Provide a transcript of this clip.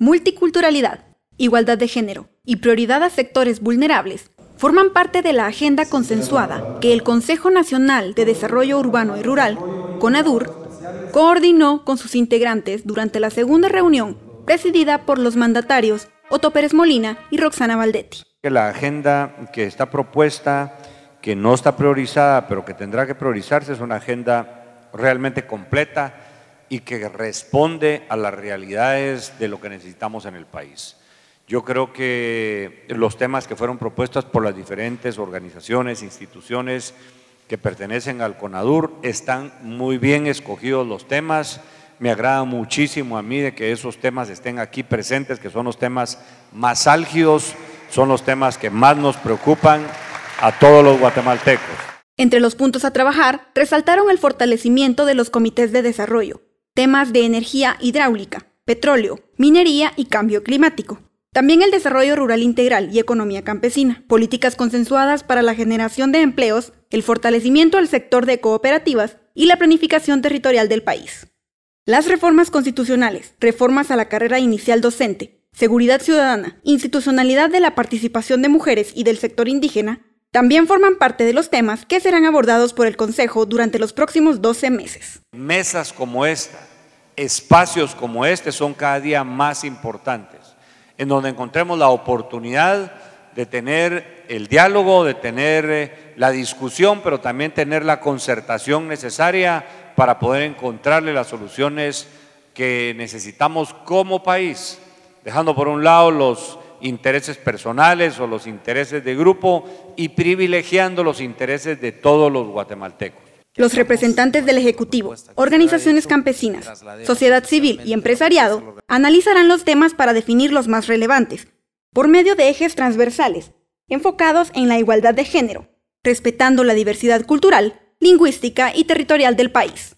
Multiculturalidad, igualdad de género y prioridad a sectores vulnerables forman parte de la agenda consensuada que el Consejo Nacional de Desarrollo Urbano y Rural, CONADUR, coordinó con sus integrantes durante la segunda reunión presidida por los mandatarios Otto Pérez Molina y Roxana Valdetti. La agenda que está propuesta, que no está priorizada, pero que tendrá que priorizarse, es una agenda realmente completa, y que responde a las realidades de lo que necesitamos en el país. Yo creo que los temas que fueron propuestos por las diferentes organizaciones, instituciones que pertenecen al CONADUR, están muy bien escogidos los temas. Me agrada muchísimo a mí de que esos temas estén aquí presentes, que son los temas más álgidos, son los temas que más nos preocupan a todos los guatemaltecos. Entre los puntos a trabajar, resaltaron el fortalecimiento de los comités de desarrollo, temas de energía hidráulica, petróleo, minería y cambio climático. También el desarrollo rural integral y economía campesina, políticas consensuadas para la generación de empleos, el fortalecimiento del sector de cooperativas y la planificación territorial del país. Las reformas constitucionales, reformas a la carrera inicial docente, seguridad ciudadana, institucionalidad de la participación de mujeres y del sector indígena, también forman parte de los temas que serán abordados por el Consejo durante los próximos 12 meses. Mesas como esta, espacios como este son cada día más importantes, en donde encontremos la oportunidad de tener el diálogo, de tener eh, la discusión, pero también tener la concertación necesaria para poder encontrarle las soluciones que necesitamos como país, dejando por un lado los intereses personales o los intereses de grupo y privilegiando los intereses de todos los guatemaltecos. Los representantes del Ejecutivo, organizaciones campesinas, sociedad civil y empresariado analizarán los temas para definir los más relevantes, por medio de ejes transversales, enfocados en la igualdad de género, respetando la diversidad cultural, lingüística y territorial del país.